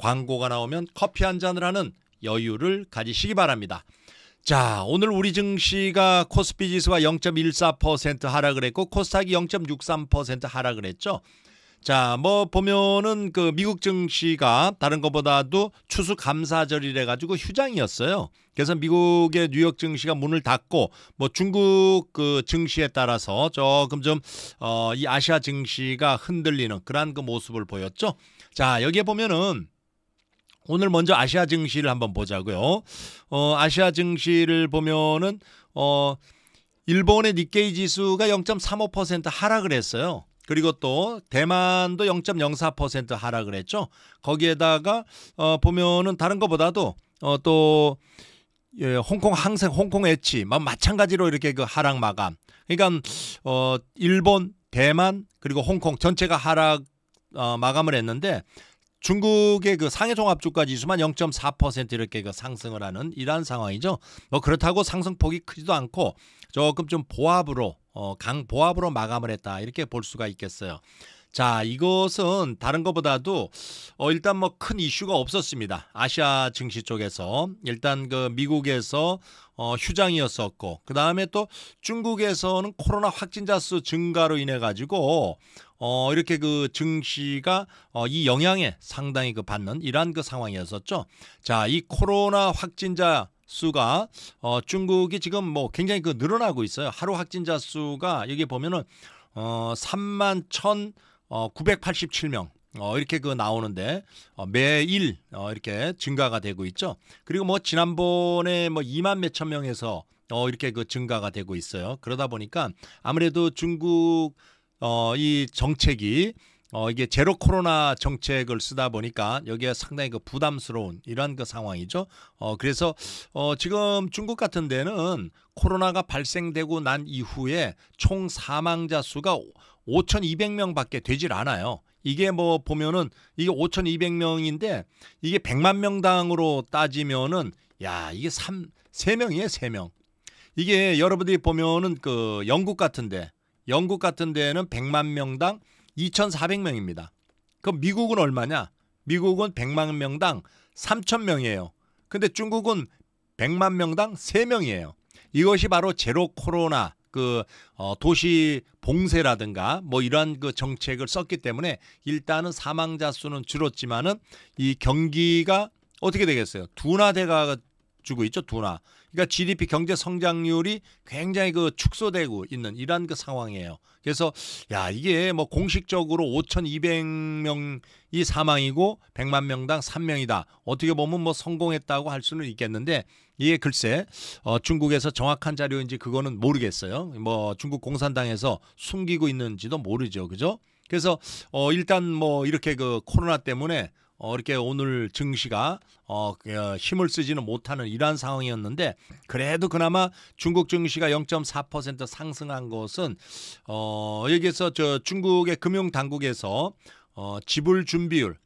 광고가 나오면 커피 한 잔을 하는 여유를 가지시기 바랍니다. 자, 오늘 우리 증시가 코스피 지수가 0.14% 하락을 했고 코스닥이 0.63% 하락을 했죠. 자, 뭐 보면은 그 미국 증시가 다른 것보다도 추수 감사절이래 가지고 휴장이었어요. 그래서 미국의 뉴욕 증시가 문을 닫고 뭐 중국 그 증시에 따라서 조금 좀어이 아시아 증시가 흔들리는 그러한 그 모습을 보였죠. 자, 여기에 보면은 오늘 먼저 아시아 증시를 한번 보자고요. 어, 아시아 증시를 보면은 어, 일본의 니케이 지수가 0.35% 하락을 했어요. 그리고 또 대만도 0.04% 하락을 했죠. 거기에다가 어, 보면은 다른 것보다도 어, 또 예, 홍콩 항생 홍콩 엣지 마찬가지로 이렇게 그 하락 마감. 그러니까 어, 일본, 대만 그리고 홍콩 전체가 하락 어, 마감을 했는데 중국의 그 상해 종합주가 지수만 0.4% 이렇게 그 상승을 하는 이러한 상황이죠. 뭐 그렇다고 상승폭이 크지도 않고 조금 좀 보합으로 어, 강 보합으로 마감을 했다 이렇게 볼 수가 있겠어요. 자 이것은 다른 것보다도 어, 일단 뭐 큰 이슈가 없었습니다. 아시아 증시 쪽에서 일단 그 미국에서 어, 휴장이었었고 그 다음에 또 중국에서는 코로나 확진자 수 증가로 인해 가지고 어, 이렇게 그 증시가 어, 이 영향에 상당히 그 받는 이러한 그 상황이었었죠. 자, 이 코로나 확진자 수가 어, 중국이 지금 뭐 굉장히 그 늘어나고 있어요. 하루 확진자 수가 여기 보면은 어, 3만 1,987명. 어, 이렇게 그 나오는데 어, 매일 어, 이렇게 증가가 되고 있죠. 그리고 뭐 지난번에 뭐 2만 몇천 명에서 어, 이렇게 그 증가가 되고 있어요. 그러다 보니까 아무래도 중국 어, 이 정책이 어, 이게 제로 코로나 정책을 쓰다 보니까 여기가 상당히 그 부담스러운 이런그 상황이죠. 어, 그래서 어, 지금 중국 같은 데는 코로나가 발생되고 난 이후에 총 사망자 수가 5,200명 밖에 되질 않아요. 이게 뭐 보면은 이게 5,200명인데 이게 100만 명당으로 따지면은 야, 이게 3 3명이에요, 3명. 이게 여러분들이 보면은 그 영국 같은데 영국 같은 데는 100만 명당 2,400명입니다. 그럼 미국은 얼마냐? 미국은 100만 명당 3,000명이에요. 근데 중국은 100만 명당 3명이에요. 이것이 바로 제로 코로나 그 어, 도시 봉쇄라든가 뭐 이러한 그 정책을 썼기 때문에 일단은 사망자 수는 줄었지만은 이 경기가 어떻게 되겠어요? 둔화돼가 주고 있죠 둔화. 그러니까 GDP 경제 성장률이 굉장히 그 축소되고 있는 이러한 그 상황이에요. 그래서 야 이게 뭐 공식적으로 5,200명이 사망이고 100만 명당 3명이다. 어떻게 보면 뭐 성공했다고 할 수는 있겠는데 이게 글쎄 어, 중국에서 정확한 자료인지 그거는 모르겠어요. 뭐 중국 공산당에서 숨기고 있는지도 모르죠. 그죠? 그래서 어, 일단 뭐 이렇게 그 코로나 때문에 어, 이렇게 오늘 증시가 어, 그, 어 힘을 쓰지는 못하는 이러한 상황이었는데 그래도 그나마 중국 증시가 0.4% 상승한 것은 어, 여기에서 저 중국의 금융 당국에서 어, 지불 준비율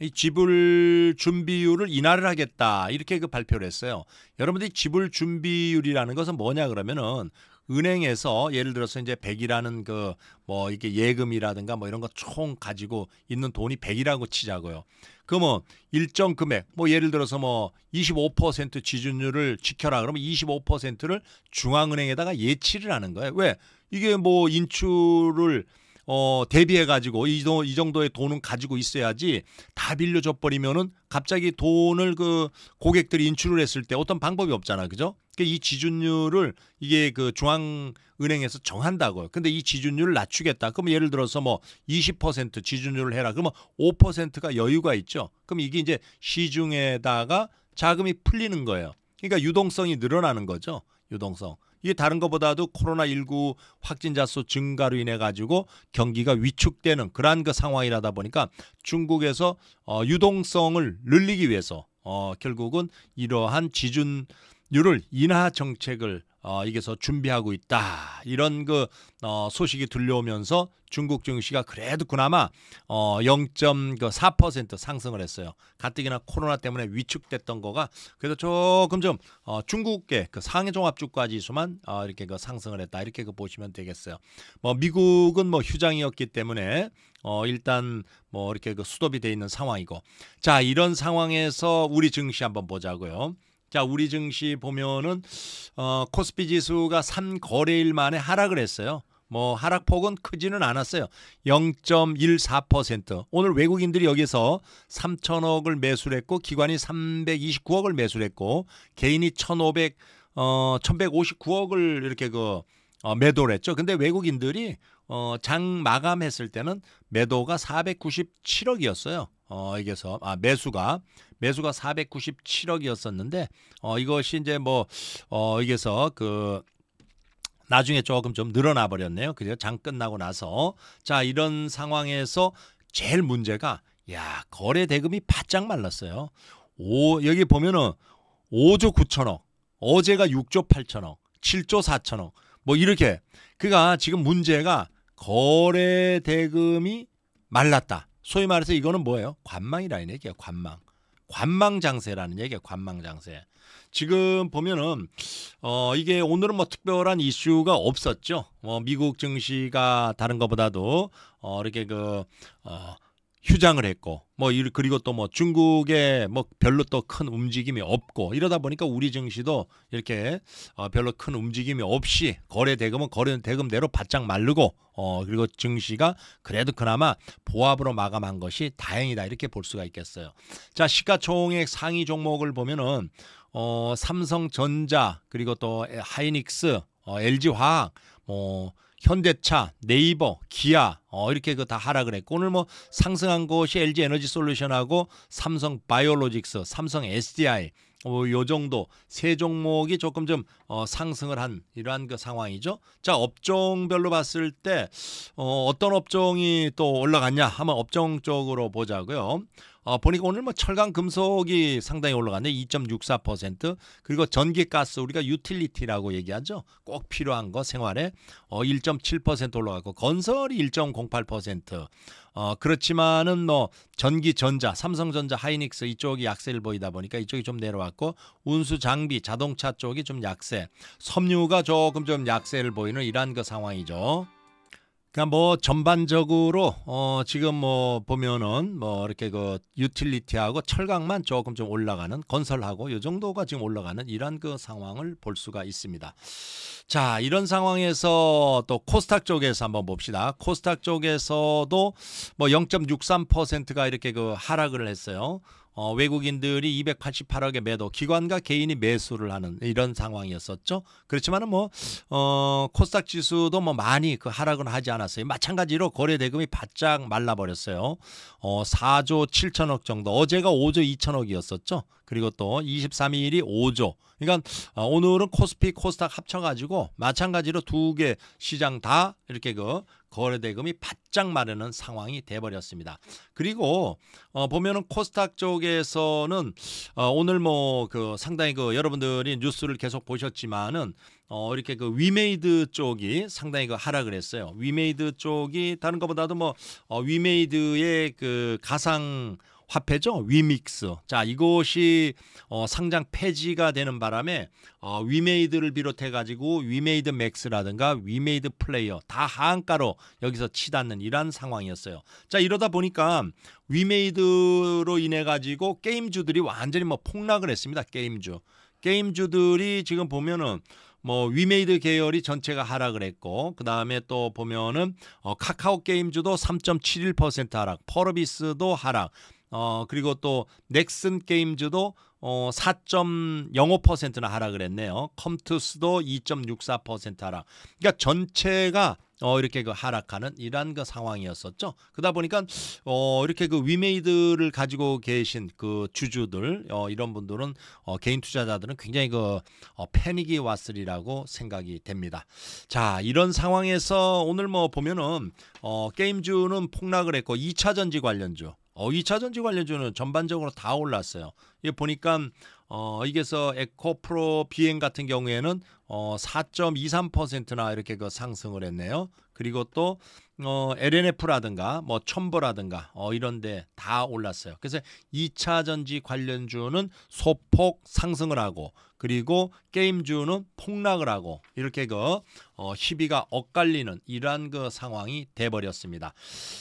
이 지불 준비율을 인하를 하겠다 이렇게 그 발표를 했어요. 여러분들이 지불 준비율이라는 것은 뭐냐 그러면은 은행에서 예를 들어서 이제 100이라는 그 뭐 이게 예금이라든가 뭐 이런 거 총 가지고 있는 돈이 100이라고 치자고요. 그러면 뭐 일정 금액 뭐 예를 들어서 뭐 25% 지준율을 지켜라 그러면 25%를 중앙은행에다가 예치를 하는 거예요. 왜? 이게 뭐 인출을 어, 대비해 가지고 이, 이 정도의 돈은 가지고 있어야지 다 빌려줘 버리면은 갑자기 돈을 그 고객들이 인출을 했을 때 어떤 방법이 없잖아. 그죠? 그니까이 지준율을 이게 그 중앙은행에서 정한다고요. 근데 이 지준율을 낮추겠다. 그럼 예를 들어서 뭐 20% 지준율을 해라. 그러면 5%가 여유가 있죠. 그럼 이게 이제 시중에다가 자금이 풀리는 거예요. 그러니까 유동성이 늘어나는 거죠. 유동성. 이게 다른 것보다도 코로나19 확진자 수 증가로 인해 가지고 경기가 위축되는 그러한 그 상황이라다 보니까 중국에서 어, 유동성을 늘리기 위해서 어, 결국은 이러한 지준율을 인하 정책을 어, 이게서 준비하고 있다 이런 그 어, 소식이 들려오면서 중국 증시가 그래도 그나마 어, 0.4% 그 상승을 했어요. 가뜩이나 코로나 때문에 위축됐던 거가 그래서 조금 좀 어, 중국계그 상해 종합주가 지수만 어, 이렇게 그 상승을 했다 이렇게 그 보시면 되겠어요. 뭐 미국은 뭐 휴장이었기 때문에 어, 일단 뭐 이렇게 그 수dob이 돼 있는 상황이고 자 이런 상황에서 우리 증시 한번 보자고요. 자, 우리 증시 보면은 어, 코스피 지수가 3거래일 만에 하락을 했어요. 뭐 하락폭은 크지는 않았어요. 0.14%. 오늘 외국인들이 여기서 3천억을 매수했고 를 기관이 329억을 매수했고 를 개인이 1,500 어, 1,159억을 이렇게 그 어, 매도를 했죠. 근데 외국인들이 어, 장 마감했을 때는 매도가 497억이었어요. 어, 이게서 아, 매수가 매수가 497억이었었는데 어 이것이 이제 뭐어 여기서 그 나중에 조금 좀 늘어나 버렸네요. 그래서 장 끝나고 나서 자 이런 상황에서 제일 문제가 야 거래 대금이 바짝 말랐어요. 오 여기 보면은 5조 9천억 어제가 6조 8천억 7조 4천억 뭐 이렇게 그가 지금 문제가 거래 대금이 말랐다. 소위 말해서 이거는 뭐예요? 관망이라는 네요 관망. 관망장세라는 얘기예요. 관망장세. 지금 보면은 어 이게 오늘은 뭐 특별한 이슈가 없었죠. 어 미국 증시가 다른 것보다도 어 이렇게 그어 휴장을 했고 뭐 그리고 또 뭐 중국에 뭐 별로 또 큰 움직임이 없고 이러다 보니까 우리 증시도 이렇게 어 별로 큰 움직임이 없이 거래 대금은 거래 대금대로 바짝 마르고 어 그리고 증시가 그래도 그나마 보합으로 마감한 것이 다행이다 이렇게 볼 수가 있겠어요. 자 시가총액 상위 종목을 보면은 어 삼성전자 그리고 또 하이닉스 어, LG화학 뭐 현대차, 네이버, 기아 어, 이렇게 그 다 하락을 했고 오늘 뭐 상승한 곳이 LG 에너지 솔루션하고 삼성 바이오로직스, 삼성 SDI 어, 요 정도 세 종목이 조금 좀 어, 상승을 한 이러한 그 상황이죠. 자 업종별로 봤을 때 어, 어떤 업종이 또 올라갔냐 한번 업종 쪽으로 보자고요. 어, 보니까 오늘 뭐 철강 금속이 상당히 올라갔네 2.64% 그리고 전기 가스 우리가 유틸리티라고 얘기하죠 꼭 필요한 거 생활에 어, 1.7% 올라갔고 건설이 1.08% 어, 그렇지만은 뭐 전기 전자, 삼성전자, 하이닉스 이쪽이 약세를 보이다 보니까 이쪽이 좀 내려왔고 운수 장비, 자동차 쪽이 좀 약세, 섬유가 조금 좀 약세를 보이는 이런그 상황이죠. 그니까뭐 전반적으로 어 지금 뭐 보면은 뭐 이렇게 그 유틸리티하고 철강만 조금 좀 올라가는 건설하고 요 정도가 지금 올라가는 이런 그 상황을 볼 수가 있습니다. 자 이런 상황에서 또 코스닥 쪽에서 한번 봅시다. 코스닥 쪽에서도 뭐 0.63%가 이렇게 그 하락을 했어요. 어, 외국인들이 2 8 8억에 매도, 기관과 개인이 매수를 하는 이런 상황이었었죠. 그렇지만은 뭐 어, 코스닥 지수도 뭐 많이 그 하락은 하지 않았어요. 마찬가지로 거래 대금이 바짝 말라버렸어요. 어, 4조 7천억 정도. 어제가 5조 2천억이었었죠. 그리고 또 23일이 5조. 그러니까 어, 오늘은 코스피 코스닥 합쳐가지고 마찬가지로 두 개 시장 다 이렇게 그 거래대금이 바짝 마르는 상황이 돼버렸습니다. 그리고 어, 보면은 코스닥 쪽에서는 어, 오늘 뭐 그 상당히 그 여러분들이 뉴스를 계속 보셨지만은 어, 이렇게 그 위메이드 쪽이 상당히 그 하락을 했어요. 위메이드 쪽이 다른 것보다도 뭐 어, 위메이드의 그 가상 화폐죠. 위믹스. 자, 이것이 어, 상장 폐지가 되는 바람에 어, 위메이드를 비롯해 가지고 위메이드 맥스라든가 위메이드 플레이어 다 하한가로 여기서 치닫는 이러한 상황이었어요. 자, 이러다 보니까 위메이드로 인해 가지고 게임주들이 완전히 뭐 폭락을 했습니다. 게임주. 게임주들이 지금 보면은 뭐 위메이드 계열이 전체가 하락을 했고 그 다음에 또 보면은 어, 카카오 게임주도 3.71% 하락, 퍼르비스도 하락, 어 그리고 또 넥슨 게임즈도 어 4.05%나 하락 을했네요 컴투스도 2.64% 하락. 그러니까 전체가 어 이렇게 그 하락하는 이런그 상황이었었죠. 그러다 보니까 어 이렇게 그 위메이드를 가지고 계신 그 주주들 어 이런 분들은 어 개인 투자자들은 굉장히 그어 패닉이 왔으리라고 생각이 됩니다. 자, 이런 상황에서 오늘 뭐 보면은 어 게임주는 폭락을 했고 2차 전지 관련주 어, 2차 전지 관련주는 전반적으로 다 올랐어요. 이게 보니까 어, 이게서 에코프로 비행 같은 경우에는 어, 4.23%나 이렇게 그 상승을 했네요. 그리고 또 어, LNF라든가 뭐 첨보라든가 어, 이런데 다 올랐어요. 그래서 2차 전지 관련주는 소폭 상승을 하고 그리고 게임주는 폭락을 하고 이렇게 그 어, 희비가 엇갈리는 이러한 그 상황이 돼버렸습니다.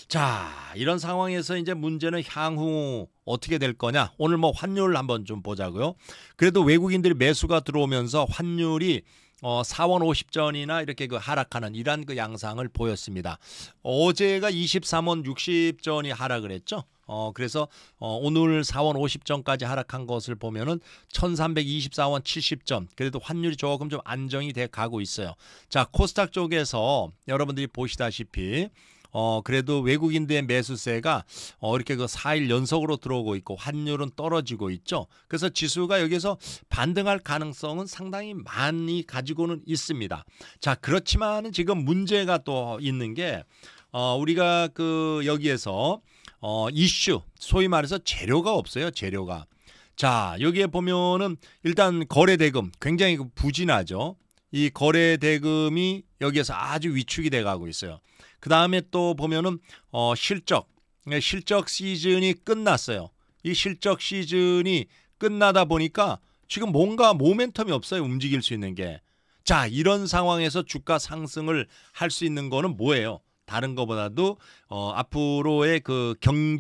자 이런 상황에서 이제 문제는 향후 어떻게 될 거냐 오늘 뭐 환율 한번 좀 보자고요. 그래도 외국인들이 매수가 들어오면서 환율이 어, 4원 50전이나 이렇게 그 하락하는 이런그 양상을 보였습니다. 어제가 23원 60전이 하락을 했죠. 어 그래서 어 오늘 4원 50점까지 하락한 것을 보면은 1324원 70점. 그래도 환율이 조금 좀 안정이 돼 가고 있어요. 자, 코스닥 쪽에서 여러분들이 보시다시피 어 그래도 외국인들의 매수세가 어 이렇게 그 4일 연속으로 들어오고 있고 환율은 떨어지고 있죠. 그래서 지수가 여기서 반등할 가능성은 상당히 많이 가지고는 있습니다. 자, 그렇지만은 지금 문제가 또 있는 게 어, 우리가 그 여기에서 어, 이슈, 소위 말해서 재료가 없어요. 재료가. 자, 여기에 보면은 일단 거래 대금 굉장히 그 부진하죠. 이 거래 대금이 여기에서 아주 위축이 돼 가고 있어요. 그다음에 또 보면은 어 실적. 네, 실적 시즌이 끝났어요. 이 실적 시즌이 끝나다 보니까 지금 뭔가 모멘텀이 없어요. 움직일 수 있는 게. 자, 이런 상황에서 주가 상승을 할 수 있는 거는 뭐예요? 다른 것보다도 어, 앞으로의 그 경,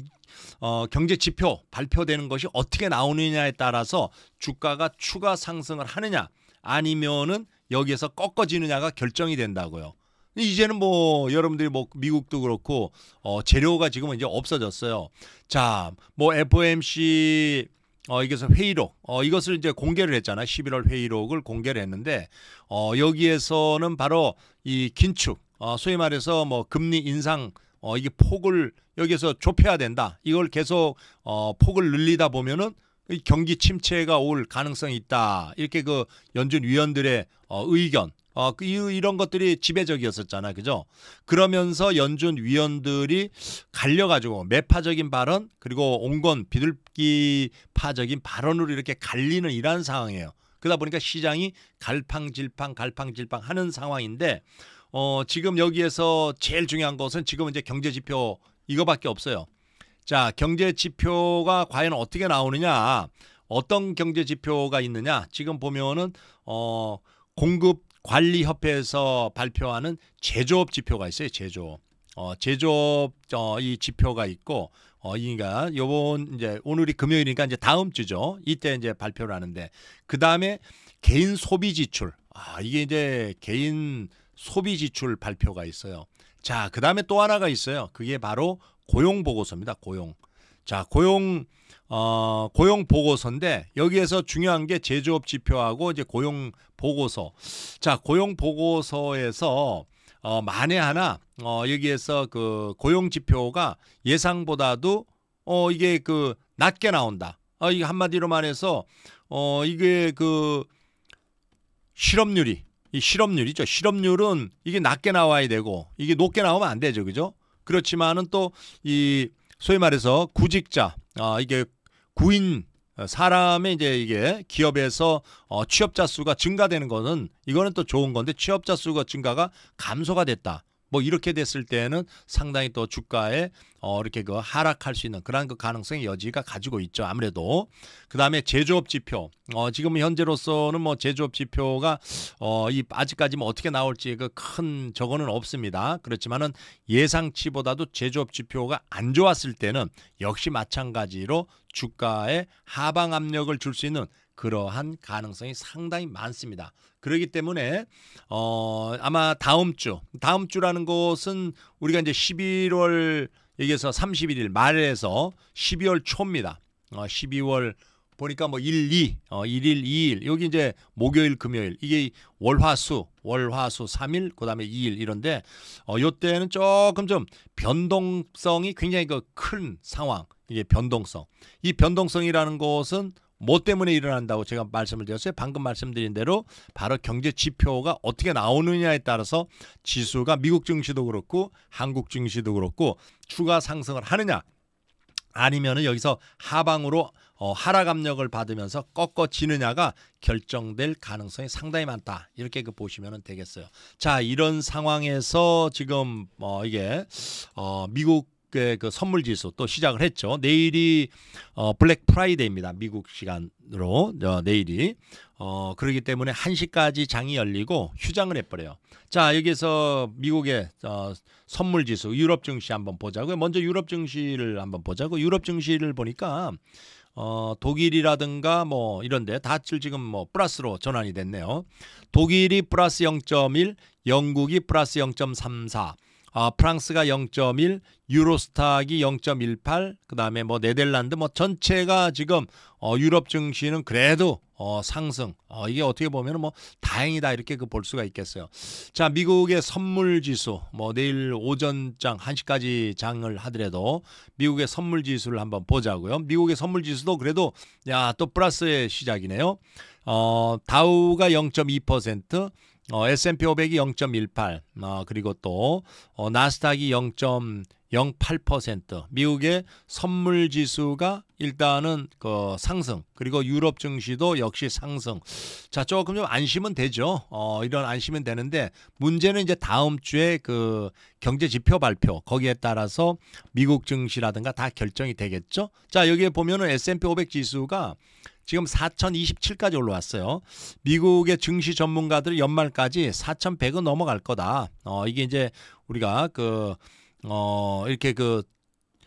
어, 경제 지표 발표되는 것이 어떻게 나오느냐에 따라서 주가가 추가 상승을 하느냐 아니면은 여기에서 꺾어지느냐가 결정이 된다고요. 이제는 뭐 여러분들이 뭐 미국도 그렇고 어, 재료가 지금은 이제 없어졌어요. 자, 뭐 FOMC 어, 이것은 회의록. 어, 이것을 이제 공개를 했잖아. 11월 회의록을 공개를 했는데, 어, 여기에서는 바로 이 긴축, 어, 소위 말해서 뭐 금리 인상 어, 이게 폭을 여기서 좁혀야 된다. 이걸 계속 어, 폭을 늘리다 보면은 경기 침체가 올 가능성이 있다. 이렇게 그 연준 위원들의 어, 의견. 어, 그, 이런 것들이 지배적이었었잖아. 그죠? 그러면서 연준 위원들이 갈려가지고 매파적인 발언, 그리고 온건 비둘기파적인 발언으로 이렇게 갈리는 이러한 상황이에요. 그러다 보니까 시장이 갈팡질팡, 갈팡질팡 하는 상황인데, 어, 지금 여기에서 제일 중요한 것은 지금 이제 경제 지표 이거밖에 없어요. 자, 경제 지표가 과연 어떻게 나오느냐, 어떤 경제 지표가 있느냐, 지금 보면은, 어, 공급 관리 협회에서 발표하는 제조업 지표가 있어요, 제조업. 어, 제조업, 어, 이 지표가 있고, 어, 이러니까 요번 이제 오늘이 금요일이니까 이제 다음 주죠. 이때 이제 발표를 하는데, 그 다음에 개인 소비 지출. 아, 이게 이제 개인 소비 지출 발표가 있어요. 자, 그 다음에 또 하나가 있어요. 그게 바로 고용 보고서입니다. 고용. 자, 고용 어, 고용 보고서인데 여기에서 중요한 게 제조업 지표하고 이제 고용 보고서. 자, 고용 보고서에서 어, 만에 하나 어, 여기에서 그 고용 지표가 예상보다도 어, 이게 그 낮게 나온다. 어, 이 한마디로 말해서 어, 이게 그 실업률이 이 실업률이죠. 실업률은 이게 낮게 나와야 되고 이게 높게 나오면 안 되죠. 그죠? 그렇지만은 또 이 소위 말해서 구직자 아 이게 구인 어, 사람의 이제 이게 기업에서 어 취업자 수가 증가되는 거는 이거는 또 좋은 건데 취업자 수가 증가가 감소가 됐다. 뭐 이렇게 됐을 때는 상당히 또 주가에 어 이렇게 그 하락할 수 있는 그런 그 가능성의 여지가 가지고 있죠. 아무래도 그다음에 제조업 지표 어 지금 현재로서는 뭐 제조업 지표가 어이 아직까지 뭐 어떻게 나올지 그큰 저거는 없습니다. 그렇지만은 예상치보다도 제조업 지표가 안 좋았을 때는 역시 마찬가지로 주가에 하방 압력을 줄 수 있는 그러한 가능성이 상당히 많습니다. 그러기 때문에 어 아마 다음 주 다음 주라는 것은 우리가 이제 11월 여기에서 31일 말에서 12월 초입니다. 어 12월 보니까 뭐 1, 2, 어 1일, 2일 여기 이제 목요일, 금요일 이게 월화수, 월화수 3일, 그다음에 2일 이런데 어 요때는 조금 좀 변동성이 굉장히 그 큰 상황 이게 변동성. 이 변동성이라는 것은 뭐 때문에 일어난다고 제가 말씀을 드렸어요. 방금 말씀드린 대로 바로 경제 지표가 어떻게 나오느냐에 따라서 지수가 미국 증시도 그렇고 한국 증시도 그렇고 추가 상승을 하느냐 아니면은 여기서 하방으로 어, 하락 압력을 받으면서 꺾어지느냐가 결정될 가능성이 상당히 많다. 이렇게 그 보시면 되겠어요. 자, 이런 상황에서 지금 어, 이게 어, 미국 미국의 그 선물 지수 또 시작을 했죠. 내일이 어 블랙 프라이데이입니다. 미국 시간으로 어 내일이 어 그러기 때문에 1시까지 장이 열리고 휴장을 해버려요. 자 여기서 미국의 어 선물 지수 유럽 증시 한번 보자고요. 먼저 유럽 증시를 한번 보자고 유럽 증시를 보니까 어, 독일이라든가 뭐 이런데 다들 지금 뭐 플러스로 전환이 됐네요. 독일이 플러스 0.1, 영국이 플러스 0.34, 아, 프랑스가 0.1, 유로스탁이 0.18, 그다음에 뭐 네덜란드 뭐 전체가 지금 어, 유럽 증시는 그래도 어, 상승. 어, 이게 어떻게 보면 뭐 다행이다 이렇게 그 볼 수가 있겠어요. 자, 미국의 선물 지수 뭐 내일 오전장 1시까지 장을 하더라도 미국의 선물 지수를 한번 보자고요. 미국의 선물 지수도 그래도 야, 또 플러스의 시작이네요. 어, 다우가 0.2%, 어, S&P 500이 0.18, 어, 그리고 또 어, 나스닥이 0.08%, 미국의 선물 지수가 일단은 그 상승, 그리고 유럽 증시도 역시 상승. 자, 조금 좀 안심은 되죠. 어, 이런 안심은 되는데 문제는 이제 다음 주에 그 경제 지표 발표 거기에 따라서 미국 증시라든가 다 결정이 되겠죠. 자, 여기에 보면은 S&P 500 지수가 지금 4,027까지 올라왔어요. 미국의 증시 전문가들 연말까지 4,100은 넘어갈 거다. 어, 이게 이제 우리가 그, 어, 이렇게 그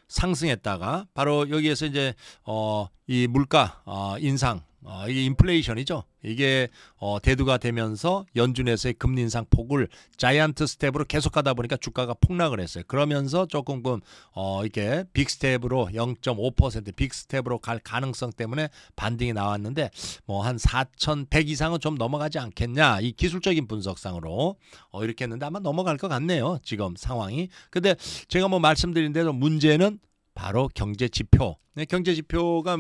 상승했다가 바로 여기에서 이제, 어, 이 물가, 어, 인상, 어, 이게 인플레이션이죠. 이게 어, 대두가 되면서 연준에서의 금리 인상 폭을 자이언트 스텝으로 계속하다 보니까 주가가 폭락을 했어요. 그러면서 조금금 어, 이게 빅 스텝으로 0.5%빅 스텝으로 갈 가능성 때문에 반등이 나왔는데 뭐 한 4,100 이상은 좀 넘어가지 않겠냐 이 기술적인 분석상으로 어, 이렇게 했는데 아마 넘어갈 것 같네요. 지금 상황이. 근데 제가 뭐 말씀드린 대로 문제는 바로 경제 지표. 네, 경제 지표가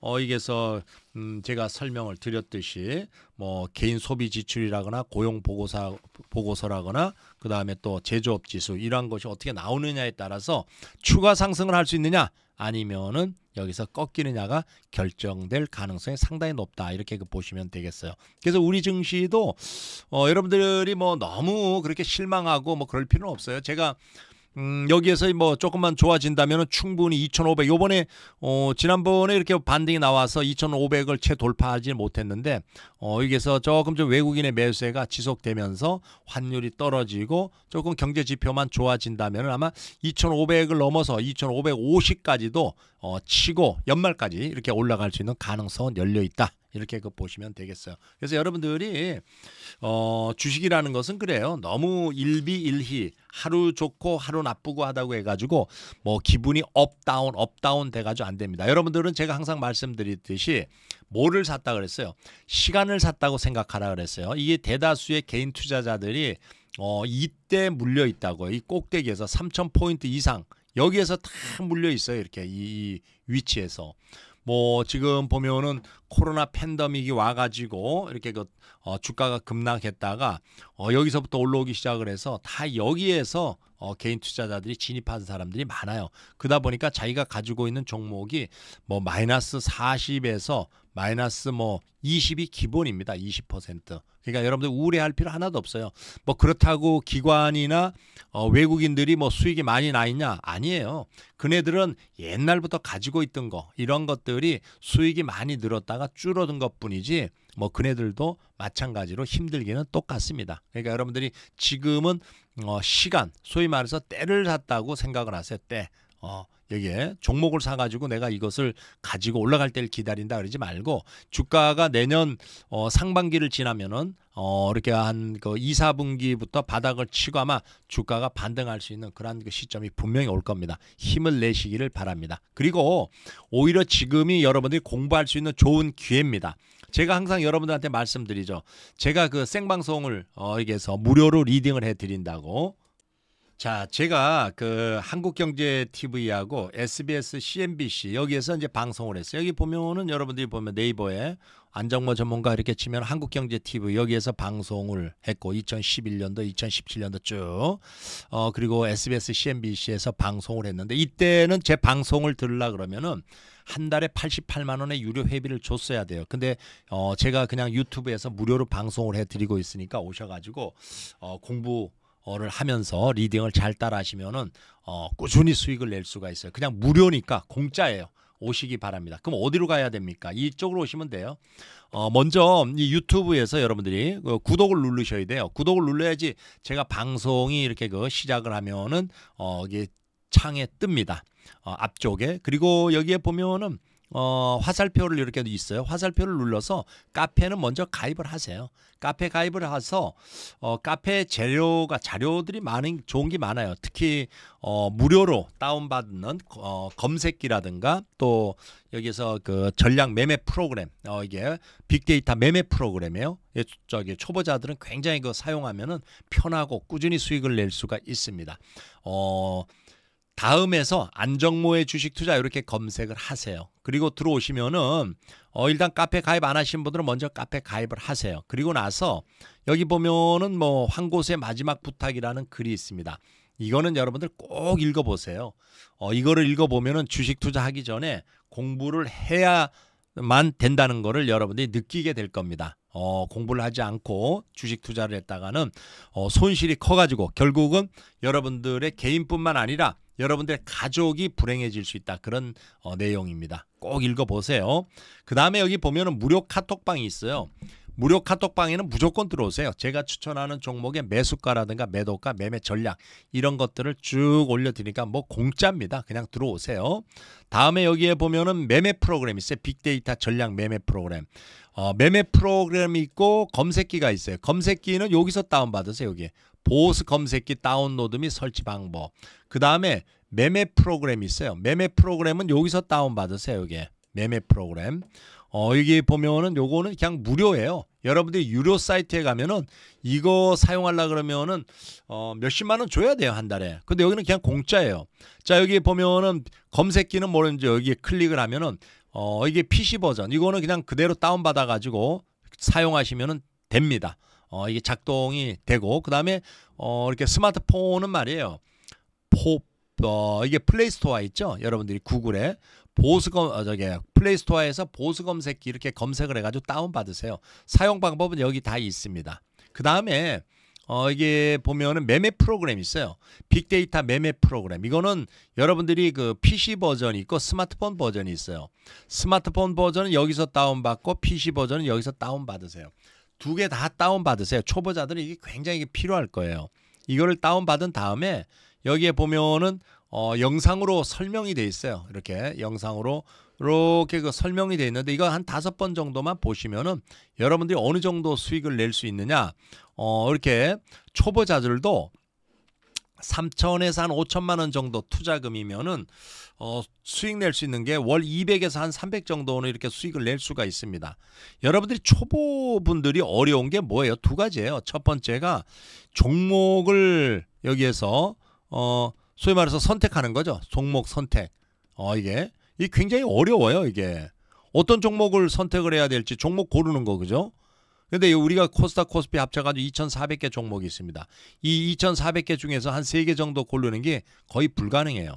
뭐어이게서음 제가 설명을 드렸듯이 뭐 개인 소비 지출이라거나 고용 보고서 보고서라거나 그다음에 또 제조업 지수 이러한 것이 어떻게 나오느냐에 따라서 추가 상승을 할 수 있느냐 아니면은 여기서 꺾이느냐가 결정될 가능성이 상당히 높다 이렇게 그 보시면 되겠어요. 그래서 우리 증시도 어 여러분들이 뭐 너무 그렇게 실망하고 뭐 그럴 필요는 없어요. 제가 음, 여기에서 뭐 조금만 좋아진다면 충분히 2,500. 요번에 어, 지난번에 이렇게 반등이 나와서 2,500을 채 돌파하지 못했는데 어, 여기에서 조금 좀 외국인의 매수세가 지속되면서 환율이 떨어지고 조금 경제 지표만 좋아진다면 아마 2,500을 넘어서 2,550까지도 어, 치고 연말까지 이렇게 올라갈 수 있는 가능성은 열려 있다. 이렇게 그 보시면 되겠어요. 그래서 여러분들이 어, 주식이라는 것은 그래요. 너무 일비일희 하루 좋고 하루 나쁘고 하다고 해가지고 뭐 기분이 업다운 업다운 돼가지고 안 됩니다. 여러분들은 제가 항상 말씀드리듯이 뭐를 샀다 그랬어요. 시간을 샀다고 생각하라 그랬어요. 이게 대다수의 개인 투자자들이 어, 이때 물려 있다고 이 꼭대기에서 3,000 포인트 이상 여기에서 다 물려 있어요. 이렇게 이 위치에서. 뭐 지금 보면은 코로나 팬더믹이 와가지고 이렇게 그 어, 주가가 급락했다가 어, 여기서부터 올라오기 시작을 해서 다 여기에서 어, 개인 투자자들이 진입하는 사람들이 많아요. 그러다 보니까 자기가 가지고 있는 종목이 뭐 마이너스 40에서 마이너스 뭐 20이 기본입니다. 20%. 그러니까 여러분들 우울해할 필요 하나도 없어요. 뭐 그렇다고 기관이나 어 외국인들이 뭐 수익이 많이 나 있냐? 아니에요. 그네들은 옛날부터 가지고 있던 거 이런 것들이 수익이 많이 늘었다가 줄어든 것뿐이지 뭐 그네들도 마찬가지로 힘들기는 똑같습니다. 그러니까 여러분들이 지금은 어 시간, 소위 말해서 때를 샀다고 생각을 하세요. 때. 어, 여기에 종목을 사가지고 내가 이것을 가지고 올라갈 때를 기다린다 그러지 말고 주가가 내년 어, 상반기를 지나면은 어, 이렇게 한그 2, 4분기부터 바닥을 치고 아마 주가가 반등할 수 있는 그러한 그 시점이 분명히 올 겁니다. 힘을 내시기를 바랍니다. 그리고 오히려 지금이 여러분들이 공부할 수 있는 좋은 기회입니다. 제가 항상 여러분들한테 말씀드리죠. 제가 그 생방송을 어, 여기서 무료로 리딩을 해드린다고 자, 제가 그 한국경제TV하고 SBS, CNBC 여기에서 이제 방송을 했어요. 여기 보면은 여러분들이 보면 네이버에 안정모 전문가 이렇게 치면 한국경제TV 여기에서 방송을 했고 2011년도, 2017년도 쭉 어, 그리고 SBS, CNBC에서 방송을 했는데 이때는 제 방송을 들으라 그러면은 한 달에 88만 원의 유료 회비를 줬어야 돼요. 근데 어, 제가 그냥 유튜브에서 무료로 방송을 해드리고 있으니까 오셔가지고 어, 공부 를 하면서 리딩을 잘 따라하시면은 어, 꾸준히 수익을 낼 수가 있어요. 그냥 무료니까 공짜예요. 오시기 바랍니다. 그럼 어디로 가야 됩니까? 이쪽으로 오시면 돼요. 어, 먼저 이 유튜브에서 여러분들이 그 구독을 누르셔야 돼요. 구독을 눌러야지 제가 방송이 이렇게 그 시작을 하면은 어, 이게 창에 뜹니다. 어, 앞쪽에 그리고 여기에 보면은 어, 화살표를 이렇게 있어요. 화살표를 눌러서 카페는 먼저 가입을 하세요. 카페 가입을 해서 어, 카페 재료가 자료들이 많은 좋은 게 많아요. 특히 어, 무료로 다운받는 어, 검색기라든가 또 여기서 그 전략 매매 프로그램 어, 이게 빅데이터 매매 프로그램이에요. 예, 저기 초보자들은 굉장히 그 사용하면은 편하고 꾸준히 수익을 낼 수가 있습니다. 어, 다음에서 안정모의 주식 투자 이렇게 검색을 하세요. 그리고 들어오시면은 어 일단 카페 가입 안 하신 분들은 먼저 카페 가입을 하세요. 그리고 나서 여기 보면은 뭐 한 곳의 마지막 부탁이라는 글이 있습니다. 이거는 여러분들 꼭 읽어보세요. 어 이거를 읽어보면은 주식 투자하기 전에 공부를 해야만 된다는 거를 여러분들이 느끼게 될 겁니다. 어, 공부를 하지 않고 주식 투자를 했다가는 어, 손실이 커가지고 결국은 여러분들의 개인뿐만 아니라 여러분들의 가족이 불행해질 수 있다. 그런 어, 내용입니다. 꼭 읽어보세요. 그 다음에 여기 보면은 무료 카톡방이 있어요. 무료 카톡방에는 무조건 들어오세요. 제가 추천하는 종목의 매수가라든가 매도가, 매매 전략 이런 것들을 쭉 올려드리니까 뭐 공짜입니다. 그냥 들어오세요. 다음에 여기에 보면은 매매 프로그램 있어요. 빅데이터 전략 매매 프로그램. 어, 매매 프로그램이 있고 검색기가 있어요. 검색기는 여기서 다운받으세요. 여기에. 보스 검색기 다운로드 및 설치 방법 그 다음에 매매 프로그램이 있어요 매매 프로그램은 여기서 다운받으세요 이게 매매 프로그램 어 여기 보면은 요거는 그냥 무료예요 여러분들이 유료 사이트에 가면은 이거 사용하려 그러면은 어 몇십만 원 줘야 돼요 한 달에 근데 여기는 그냥 공짜예요 자 여기 보면은 검색기는 뭐는지 여기 클릭을 하면은 어 이게 PC 버전 이거는 그냥 그대로 다운받아 가지고 사용하시면 됩니다 어, 이게 작동이 되고 그 다음에 어, 이렇게 스마트폰은 말이에요. 포, 어, 이게 플레이스토어 있죠. 여러분들이 구글에 보수검 어, 저게 플레이스토어에서 보수 검색기 이렇게 검색을 해가지고 다운 받으세요. 사용 방법은 여기 다 있습니다. 그 다음에 어, 이게 보면은 매매 프로그램 이 있어요. 빅데이터 매매 프로그램. 이거는 여러분들이 그 PC 버전이 있고 스마트폰 버전이 있어요. 스마트폰 버전은 여기서 다운받고 PC 버전은 여기서 다운받으세요. 두개다 다운 받으세요. 초보자들은 이게 굉장히 필요할 거예요. 이거를 다운 받은 다음에 여기에 보면은 어, 영상으로 설명이 돼 있어요. 이렇게 영상으로 이렇게 그 설명이 돼 있는데 이거 한 다섯 번 정도만 보시면은 여러분들이 어느 정도 수익을 낼 수 있느냐 어, 이렇게 초보자들도 3천에서한 5천만 원 정도 투자금이면은 어, 수익 낼 수 있는 게 월 200에서 한 300 정도는 이렇게 수익을 낼 수가 있습니다. 여러분들이 초보분들이 어려운 게 뭐예요? 두 가지예요. 첫 번째가 종목을 여기에서 어, 소위 말해서 선택하는 거죠. 종목 선택. 어, 이게 이 굉장히 어려워요, 이게. 어떤 종목을 선택을 해야 될지 종목 고르는 거 그죠? 근데 우리가 코스닥 코스피 합쳐가지고 2,400개 종목이 있습니다. 이 2,400개 중에서 한 3개 정도 고르는 게 거의 불가능해요.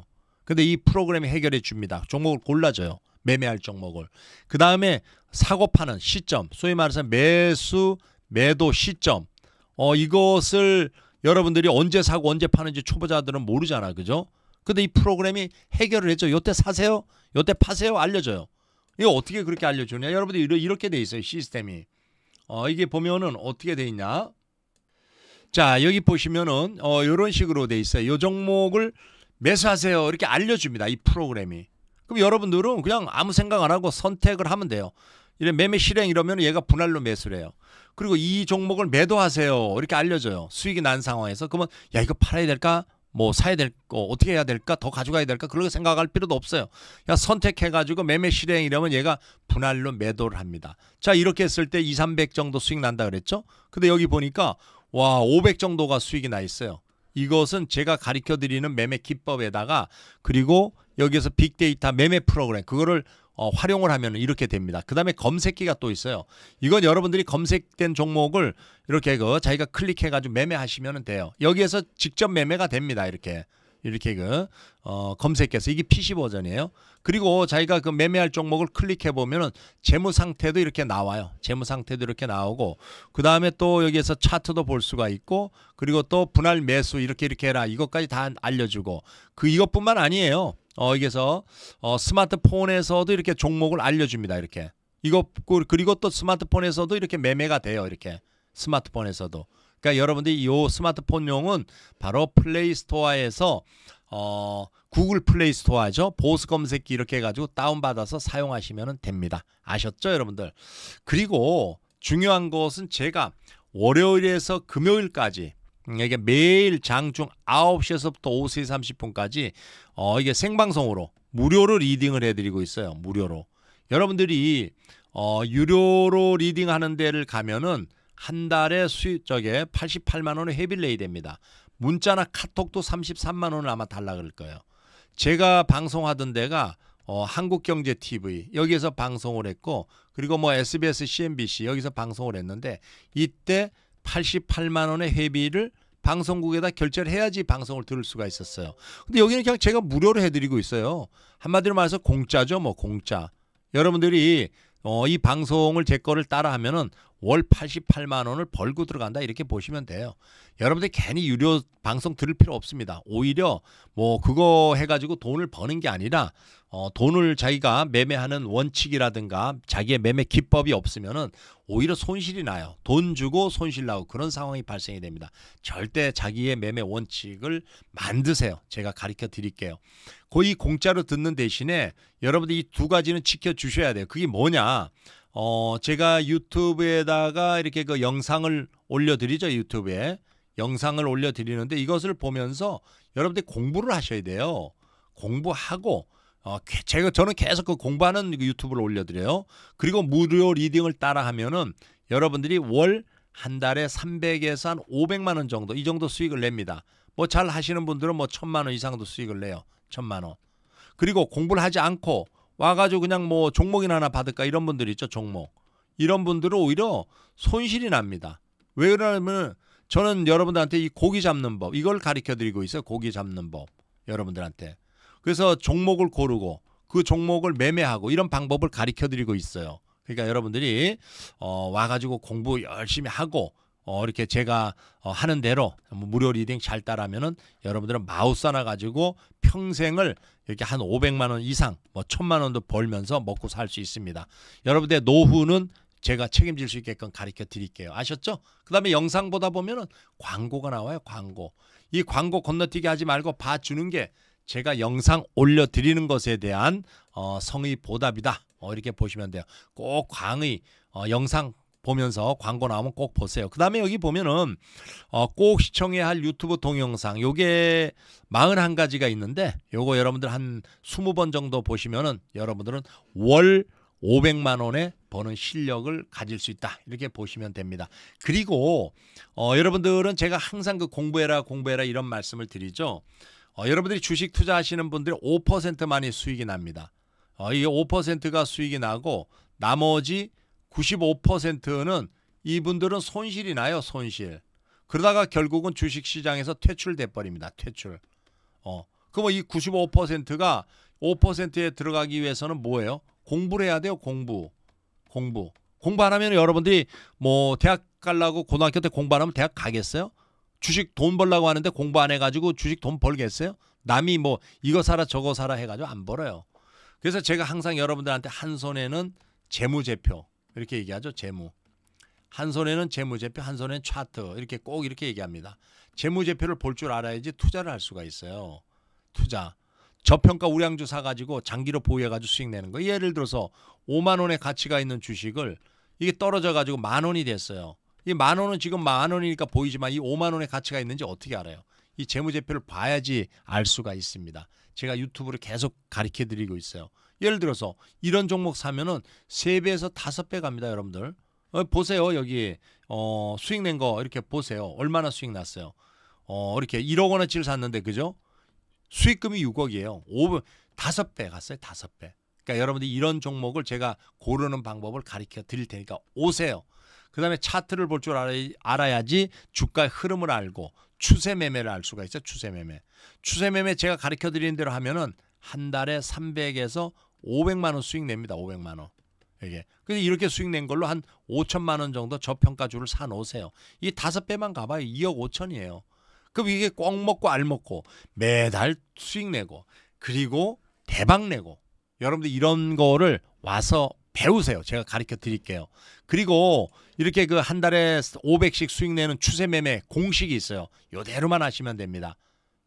근데 이 프로그램이 해결해 줍니다. 종목을 골라줘요. 매매할 종목을. 그 다음에 사고 파는 시점, 소위 말해서 매수, 매도 시점. 어, 이것을 여러분들이 언제 사고 언제 파는지 초보자들은 모르잖아. 그죠? 근데 이 프로그램이 해결을 해줘. 요때 사세요. 요때 파세요. 알려줘요. 이거 어떻게 그렇게 알려주냐? 여러분들 이렇게 돼 있어요. 시스템이. 어, 이게 보면은 어떻게 돼 있냐? 자, 여기 보시면은 어, 이런 식으로 돼 있어요. 요 종목을 매수하세요. 이렇게 알려줍니다. 이 프로그램이. 그럼 여러분들은 그냥 아무 생각 안 하고 선택을 하면 돼요. 이런 매매 실행 이러면 얘가 분할로 매수를 해요. 그리고 이 종목을 매도하세요. 이렇게 알려줘요. 수익이 난 상황에서. 그러면 야, 이거 팔아야 될까? 뭐 사야 될 거 어떻게 해야 될까 더 가져가야 될까 그렇게 생각할 필요도 없어요. 그 선택해 가지고 매매 실행 이러면 얘가 분할로 매도를 합니다. 자 이렇게 했을 때 2, 300 정도 수익 난다 그랬죠? 근데 여기 보니까 와 500 정도가 수익이 나 있어요. 이것은 제가 가르쳐 드리는 매매 기법에다가 그리고 여기에서 빅데이터 매매 프로그램 그거를 어, 활용을 하면 이렇게 됩니다. 그 다음에 검색기가 또 있어요. 이건 여러분들이 검색된 종목을 이렇게 그 자기가 클릭해가지고 매매하시면 돼요. 여기에서 직접 매매가 됩니다. 이렇게. 이렇게 그, 어, 검색해서 이게 PC 버전이에요. 그리고 자기가 그 매매할 종목을 클릭해 보면은 재무 상태도 이렇게 나와요. 재무 상태도 이렇게 나오고 그 다음에 또 여기에서 차트도 볼 수가 있고 그리고 또 분할 매수 이렇게 이렇게 해라 이것까지 다 알려주고 그 이것뿐만 아니에요. 어, 여기서 어, 스마트폰에서도 이렇게 종목을 알려줍니다. 이렇게. 이거 그, 그리고 또 스마트폰에서도 이렇게 매매가 돼요. 이렇게 스마트폰에서도. 그러니까 여러분들이 이 스마트폰용은 바로 플레이스토어에서 어, 구글 플레이스토어죠. 보스 검색기 이렇게 해가지고 다운받아서 사용하시면 됩니다. 아셨죠 여러분들? 그리고 중요한 것은 제가 월요일에서 금요일까지 이게 매일 장중 9시에서부터 오후 3시 30분까지 어 이게 생방송으로 무료로 리딩을 해드리고 있어요. 무료로. 여러분들이 어 유료로 리딩하는 데를 가면은 한 달에 수입 적에 88만 원의 회비를 내야 됩니다. 문자나 카톡도 33만 원을 아마 달라 그럴 거예요. 제가 방송하던 데가 어, 한국경제TV 여기에서 방송을 했고 그리고 뭐 SBS, CNBC 여기서 방송을 했는데 이때 88만 원의 회비를 방송국에다 결제를 해야지 방송을 들을 수가 있었어요. 근데 여기는 그냥 제가 무료로 해드리고 있어요. 한마디로 말해서 공짜죠, 뭐 공짜. 여러분들이 어, 이 방송을 제 거를 따라하면은 월 88만 원을 벌고 들어간다 이렇게 보시면 돼요. 여러분들 괜히 유료 방송 들을 필요 없습니다. 오히려 뭐 그거 해가지고 돈을 버는 게 아니라 어, 돈을 자기가 매매하는 원칙이라든가 자기의 매매 기법이 없으면은 오히려 손실이 나요. 돈 주고 손실 나고 그런 상황이 발생이 됩니다. 절대 자기의 매매 원칙을 만드세요. 제가 가르쳐 드릴게요. 거의 공짜로 듣는 대신에 여러분들 이 두 가지는 지켜 주셔야 돼요. 그게 뭐냐? 어, 제가 유튜브에다가 이렇게 그 영상을 올려드리죠. 유튜브에. 영상을 올려드리는데 이것을 보면서 여러분들이 공부를 하셔야 돼요. 공부하고 어, 제가 저는 계속 그 공부하는 그 유튜브를 올려드려요. 그리고 무료 리딩을 따라하면은 여러분들이 월 한 달에 300에서 한 500만 원 정도 이 정도 수익을 냅니다. 뭐 잘 하시는 분들은 뭐 천만 원 이상도 수익을 내요. 천만 원. 그리고 공부를 하지 않고 와가지고 그냥 뭐 종목이나 하나 받을까 이런 분들 있죠 종목 이런 분들은 오히려 손실이 납니다 왜 그러냐면 저는 여러분들한테 이 고기 잡는 법 이걸 가르쳐 드리고 있어요 고기 잡는 법 여러분들한테 그래서 종목을 고르고 그 종목을 매매하고 이런 방법을 가르쳐 드리고 있어요 그러니까 여러분들이 어, 와가지고 공부 열심히 하고 어, 이렇게 제가 어, 하는 대로 뭐 무료 리딩 잘 따라면은 여러분들은 마우스 하나 가지고 평생을 이렇게 한 500만 원 이상 뭐 1000만 원도 벌면서 먹고 살 수 있습니다. 여러분들의 노후는 제가 책임질 수 있게끔 가르쳐 드릴게요. 아셨죠? 그다음에 영상 보다 보면은 광고가 나와요. 광고. 이 광고 건너뛰기 하지 말고 봐 주는 게 제가 영상 올려 드리는 것에 대한 어, 성의 보답이다. 어, 이렇게 보시면 돼요. 꼭 광의 어, 영상 보면서 광고 나오면 꼭 보세요. 그 다음에 여기 보면은 어, 꼭 시청해야 할 유튜브 동영상 요게 41가지가 있는데 요거 여러분들 한 20번 정도 보시면은 여러분들은 월 500만 원에 버는 실력을 가질 수 있다 이렇게 보시면 됩니다. 그리고 어, 여러분들은 제가 항상 그 공부해라 공부해라 이런 말씀을 드리죠. 어, 여러분들이 주식 투자하시는 분들이 5%만이 수익이 납니다. 어, 이게 5%가 수익이 나고 나머지 95%는 이분들은 손실이 나요, 손실. 그러다가 결국은 주식 시장에서 퇴출돼 버립니다. 퇴출. 어. 그럼 이 95%가 5%에 들어가기 위해서는 뭐예요? 공부를 해야 돼요, 공부. 공부. 공부 안 하면 여러분들이 뭐 대학 갈라고 고등학교 때 공부 안 하면 대학 가겠어요? 주식 돈 벌라고 하는데 공부 안 해가지고 주식 돈 벌겠어요? 남이 뭐 이거 사라 저거 사라 해가지고 안 벌어요. 그래서 제가 항상 여러분들한테 한 손에는 재무제표 이렇게 얘기하죠. 재무. 한 손에는 재무제표, 한 손에는 차트 이렇게 꼭 이렇게 얘기합니다. 재무제표를 볼 줄 알아야지 투자를 할 수가 있어요. 투자. 저평가 우량주 사가지고 장기로 보유해가지고 수익 내는 거. 예를 들어서 5만 원의 가치가 있는 주식을 이게 떨어져가지고 만 원이 됐어요. 이 만 원은 지금 만 원이니까 보이지만 이 5만 원의 가치가 있는지 어떻게 알아요? 이 재무제표를 봐야지 알 수가 있습니다. 제가 유튜브를 계속 가르쳐 드리고 있어요. 예를 들어서 이런 종목 사면은 3배에서 5배 갑니다, 여러분들. 어, 보세요, 여기. 어, 수익 낸 거 이렇게 보세요. 얼마나 수익 났어요? 어, 이렇게 1억 원어치를 샀는데 그죠? 수익금이 6억이에요. 5배, 5배 갔어요, 5배. 그러니까 여러분들 이런 종목을 제가 고르는 방법을 가르쳐 드릴 테니까 오세요. 그 다음에 차트를 볼 줄 알아야지 주가의 흐름을 알고 추세 매매를 알 수가 있어요. 추세 매매. 추세 매매 제가 가르쳐 드리는 대로 하면은 한 달에 300에서 500만 원 수익 냅니다. 500만 원. 이게. 그래서 이렇게 수익 낸 걸로 한 5천만 원 정도 저평가주를 사 놓으세요. 이 다섯 배만 가봐요. 2억 5천이에요. 그럼 이게 꽉 먹고 알 먹고 매달 수익 내고 그리고 대박 내고 여러분들 이런 거를 와서 배우세요. 제가 가르쳐 드릴게요. 그리고 이렇게 그 한 달에 500씩 수익 내는 추세 매매 공식이 있어요. 이대로만 하시면 됩니다.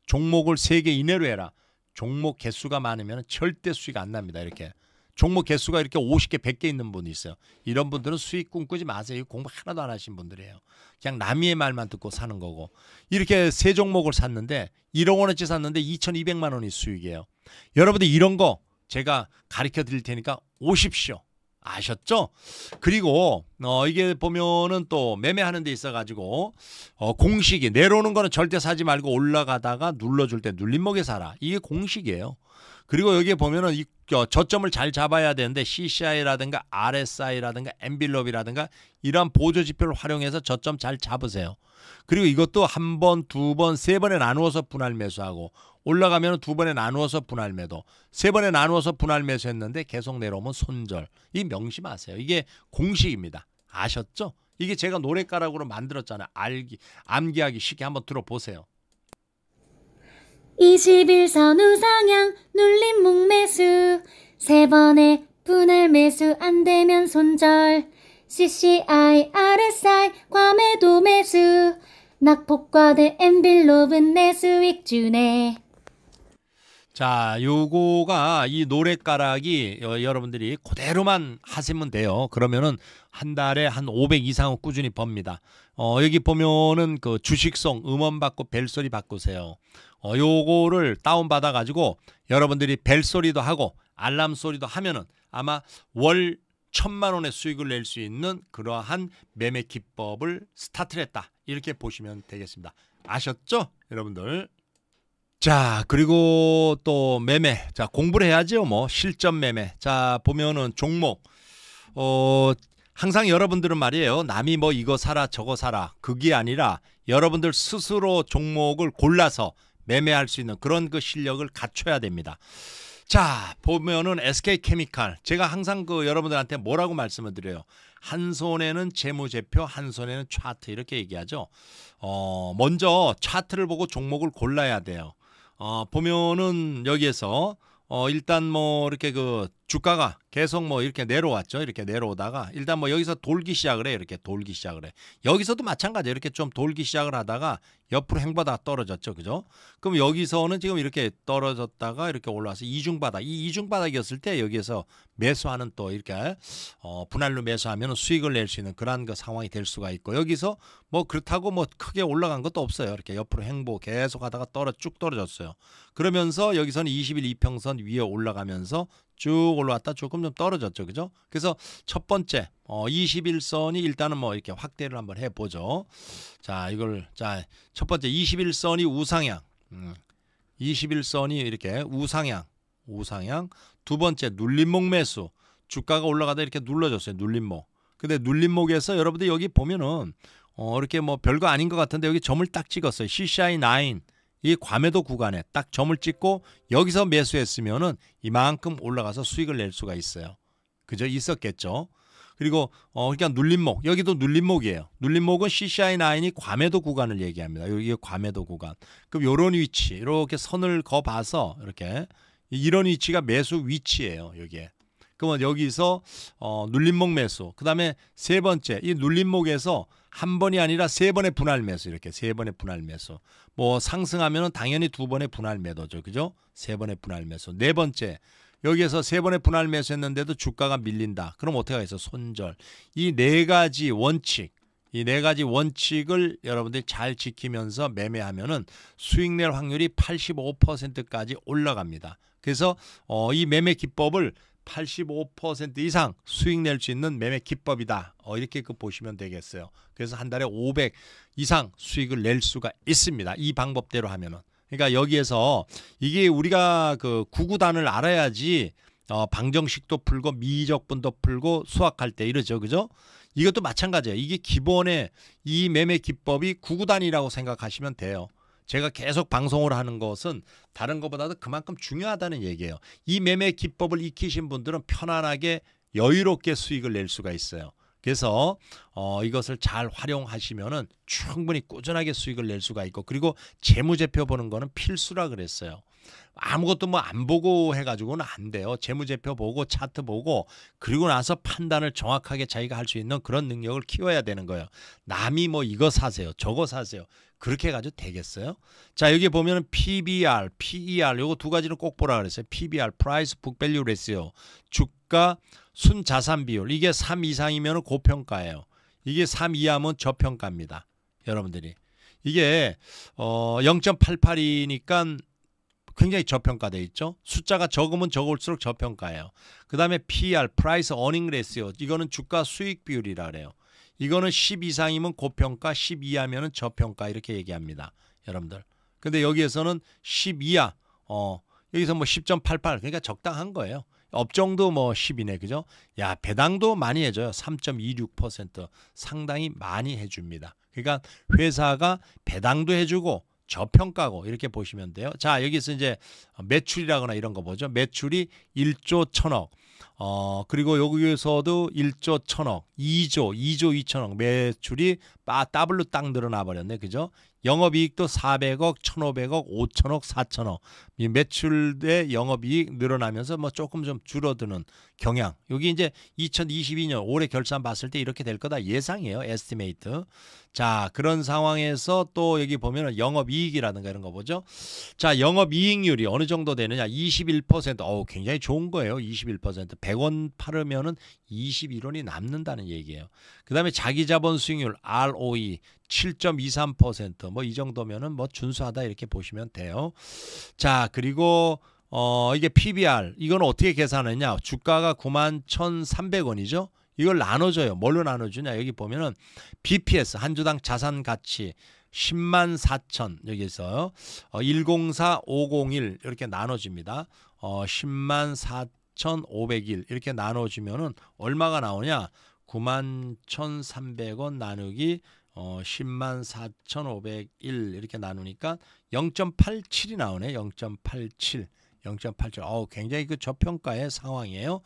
종목을 3개 이내로 해라. 종목 개수가 많으면 절대 수익 안 납니다. 이렇게 종목 개수가 이렇게 50개 100개 있는 분이 있어요. 이런 분들은 수익 꿈꾸지 마세요. 공부 하나도 안 하신 분들이에요. 그냥 남의 말만 듣고 사는 거고 이렇게 세 종목을 샀는데 1억 원어치 샀는데 2,200만 원이 수익이에요. 여러분들 이런 거 제가 가르쳐 드릴 테니까 오십시오. 아셨죠? 그리고 어 이게 보면은 또 매매하는 데 있어 가지고 어 공식이 내려오는 거는 절대 사지 말고 올라가다가 눌러 줄때 눌림목에 사라. 이게 공식이에요. 그리고 여기에 보면은 이 어, 저점을 잘 잡아야 되는데 CCI라든가 RSI라든가 엔빌럽이라든가 이러한 보조 지표를 활용해서 저점 잘 잡으세요. 그리고 이것도 한 번, 두 번, 세 번에 나누어서 분할 매수하고 올라가면 두 번에 나누어서 분할 매도, 세 번에 나누어서 분할 매수했는데 계속 내려오면 손절. 이 명심하세요. 이게 공식입니다. 아셨죠? 이게 제가 노래가락으로 만들었잖아요. 알기, 암기하기 쉽게 한번 들어보세요. 21선 우상향 눌림 목매수 세 번에 분할 매수 안 되면 손절 CCI, RSI, 과매도 매수 낙폭과대 엔빌롭은 내 수익 주네 자, 요거가 이 노래가락이 여러분들이 그대로만 하시면 돼요. 그러면은 한 달에 한 500 이상은 꾸준히 법니다. 어, 여기 보면은 그 주식성 음원 받고 벨소리 바꾸세요. 어, 요거를 다운받아 가지고 여러분들이 벨소리도 하고 알람 소리도 하면은 아마 월 천만 원의 수익을 낼 수 있는 그러한 매매 기법을 스타트를 했다. 이렇게 보시면 되겠습니다. 아셨죠? 여러분들. 자, 그리고 또 매매. 자, 공부를 해야죠. 뭐 실전 매매. 자, 보면은 종목 어 항상 여러분들은 말이에요. 남이 뭐 이거 사라 저거 사라. 그게 아니라 여러분들 스스로 종목을 골라서 매매할 수 있는 그런 그 실력을 갖춰야 됩니다. 자, 보면은 SK 케미칼. 제가 항상 그 여러분들한테 뭐라고 말씀을 드려요. 한 손에는 재무제표, 한 손에는 차트 이렇게 얘기하죠. 어, 먼저 차트를 보고 종목을 골라야 돼요. 어, 보면은 여기에서 어, 일단 뭐 이렇게 그 주가가 계속 뭐 이렇게 내려왔죠. 이렇게 내려오다가 일단 뭐 여기서 돌기 시작을 해. 이렇게 돌기 시작을 해. 여기서도 마찬가지예 이렇게 좀 돌기 시작을 하다가 옆으로 행보다 떨어졌죠. 그죠? 그럼 여기서는 지금 이렇게 떨어졌다가 이렇게 올라와서 이중바닥. 이 이중바닥이었을 때 여기에서 매수하는 또 이렇게 어 분할로 매수하면 수익을 낼 수 있는 그런그 상황이 될 수가 있고 여기서 뭐 그렇다고 뭐 크게 올라간 것도 없어요. 이렇게 옆으로 행보 계속 하다가 떨어 쭉 떨어졌어요. 그러면서 여기서는 2 1일 이평선 위에 올라가면서 쭉 올라왔다 조금 좀 떨어졌죠. 그죠? 그래서 첫 번째 어 21선이 일단은 뭐 이렇게 확대를 한번 해 보죠. 자, 이걸 자, 첫 번째 21선이 우상향. 음. 21선이 이렇게 우상향. 우상향. 두 번째 눌림목 매수. 주가가 올라가다 이렇게 눌러졌어요. 눌림목. 근데 눌림목에서 여러분들 여기 보면은 어 이렇게 뭐 별거 아닌 것 같은데 여기 점을 딱 찍었어요. CCI 9. 이 과매도 구간에 딱 점을 찍고 여기서 매수했으면은 이만큼 올라가서 수익을 낼 수가 있어요. 그죠? 있었겠죠. 그리고 어 그러니까 눌림목 여기도 눌림목이에요. 눌림목은 CCI9이 과매도 구간을 얘기합니다. 이게 과매도 구간. 그럼 요런 위치 이렇게 선을 거 봐서 이렇게 이런 위치가 매수 위치예요. 여기에 그러면 여기서 어, 눌림목 매수. 그다음에 세 번째 이 눌림목에서 한 번이 아니라 세 번의 분할 매수 이렇게 세 번의 분할 매수. 뭐 상승하면은 당연히 두 번의 분할 매도죠. 그죠? 세 번의 분할 매수. 네 번째 여기에서 세 번의 분할 매수했는데도 주가가 밀린다. 그럼 어떻게 하서 손절. 이 네 가지 원칙 이 네 가지 원칙을 여러분들이 잘 지키면서 매매하면은 수익 낼 확률이 85%까지 올라갑니다. 그래서 어, 이 매매 기법을 85% 이상 수익 낼 수 있는 매매 기법이다. 어, 이렇게 그 보시면 되겠어요. 그래서 한 달에 500 이상 수익을 낼 수가 있습니다. 이 방법대로 하면은. 그러니까 여기에서 이게 우리가 그 구구단을 알아야지 어, 방정식도 풀고 미적분도 풀고 수학할 때 이러죠. 그죠? 이것도 마찬가지예요. 이게 기본의이 매매 기법이 구구단이라고 생각하시면 돼요. 제가 계속 방송을 하는 것은 다른 것보다도 그만큼 중요하다는 얘기예요. 이 매매 기법을 익히신 분들은 편안하게 여유롭게 수익을 낼 수가 있어요. 그래서 어, 이것을 잘 활용하시면은 충분히 꾸준하게 수익을 낼 수가 있고 그리고 재무제표 보는 거는 필수라 그랬어요. 아무것도 뭐 안 보고 해가지고는 안 돼요. 재무제표 보고 차트 보고 그리고 나서 판단을 정확하게 자기가 할 수 있는 그런 능력을 키워야 되는 거예요. 남이 뭐 이거 사세요, 저거 사세요. 그렇게 해 가지고 되겠어요? 자 여기 보면 은 PBR, PER 요거 두 가지는 꼭 보라 그랬어요. PBR, Price Book Value Ratio 주가 순자산 비율 이게 3 이상이면 고평가예요. 이게 3 이하면 저평가입니다. 여러분들이 이게 어 0.88이니까 굉장히 저평가돼 있죠. 숫자가 적으면 적을수록 저평가예요. 그 다음에 PR, e Price Earning Ratio 이거는 주가 수익 비율이라 그래요. 이거는 10 이상이면 고평가, 10 이하면은 저평가 이렇게 얘기합니다. 여러분들. 근데 여기에서는 10 이하, 어, 여기서 뭐10.88 그러니까 적당한 거예요. 업종도 뭐 10이네 그죠? 야 배당도 많이 해줘요. 3.26% 상당히 많이 해줍니다. 그러니까 회사가 배당도 해주고 저평가고 이렇게 보시면 돼요. 자 여기서 이제 매출이라거나 이런 거 보죠. 매출이 1조 1 0 0 0억 어, 그리고 여기에서도 1조 1000억, 2조, 2조 2천억 매출이 빠, 더블로 딱 늘어나 버렸네. 그죠? 영업이익도 400억, 1500억, 5000억, 4000억. 이 매출 대 영업이익 늘어나면서 뭐 조금 좀 줄어드는 경향. 여기 이제 2022년 올해 결산 봤을 때 이렇게 될 거다 예상이에요. 에스티메이트. 자 그런 상황에서 또 여기 보면은 영업이익이라든가 이런 거 보죠. 자 영업이익률이 어느 정도 되느냐? 21%. 어우 굉장히 좋은 거예요. 21%. 100원 팔으면은 21원이 남는다는 얘기예요. 그다음에 자기자본 수익률 ROE 7.23%뭐 이 정도면은 뭐 준수하다 이렇게 보시면 돼요. 자 그리고 어, 이게 PBR. 이건 어떻게 계산하느냐? 주가가 91,300원이죠. 이걸 나눠줘요. 뭘로 나눠주냐? 여기 보면은 BPS 한 주당 자산 가치 10만 4천 여기에서 어, 104501 이렇게 나눠줍니다. 어, 10만 4,501 이렇게 나눠주면은 얼마가 나오냐? 91,300원 나누기 어, 10만 4,501 이렇게 나누니까 0.87이 나오네. 0.87. 0.87. 어우, 굉장히 그 저평가의 상황이에요.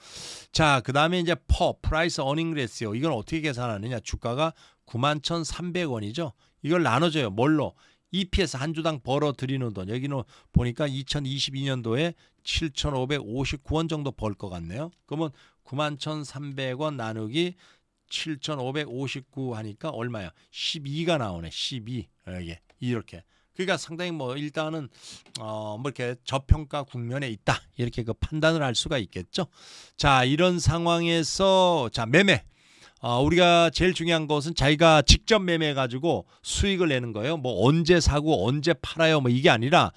자, 그다음에 이제 퍼 프라이스 어닝 레스요 이건 어떻게 계산하느냐? 주가가 91,300원이죠. 이걸 나눠 줘요. 뭘로? EPS 한 주당 벌어 들이는 돈. 여기는 보니까 2022년도에 7,559원 정도 벌 것 같네요. 그러면 91,300원 나누기 7,559 하니까 얼마야? 12가 나오네. 12. 이게 이렇게. 그러니까 상당히 뭐 일단은 어뭐 이렇게 저평가 국면에 있다. 이렇게 그 판단을 할 수가 있겠죠. 자, 이런 상황에서 자, 매매 어, 우리가 제일 중요한 것은 자기가 직접 매매해 가지고 수익을 내는 거예요. 뭐 언제 사고 언제 팔아요 뭐 이게 아니라